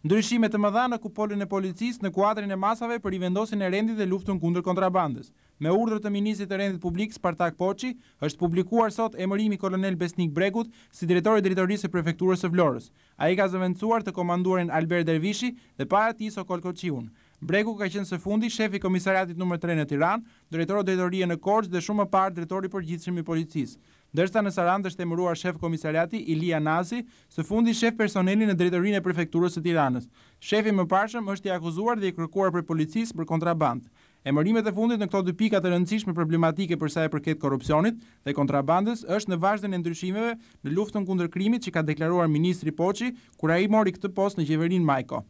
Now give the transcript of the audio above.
Ndryshime të mëdha në kupolin e policisë në kuadrin e masave për i vendosin e rendit dhe luftën kundër kontrabandës. Me urdhër të ministrit të rendit publik Spartak Poçi, është publikuar sot emërimi kolonel Besnik Bregut si drejtori i drejtorisë së prefekturës së Florës. Ai ka zëvendësuar të komanduarin Albert Dervishi dhe para tij Sokol Koçiun. Bregu ka qenë së fundi shefi i komisariatit nëmër 3 në Tiranë, drejtori i drejtorisë në Korçë dhe shumë më parë drejtori i përgjithshëm i policisë. Dërsa në Sarandë është emëruar shef komisariati Ilia Nazi, së fundi shef personeli në drejtërinë e prefekturës të Tiranës. Shefi më parshëm është i akuzuar dhe i kërkuar për policisë për kontrabandë. Emërimet e fundit në këto dy pika të rëndësishme problematike për sa i përket korrupsionit dhe kontrabandës është në vazhdimin e ndryshimeve në luftën kundër krimit që ka deklaruar ministri Poçi, kur ai mori këtë postë në qeverinë Majko.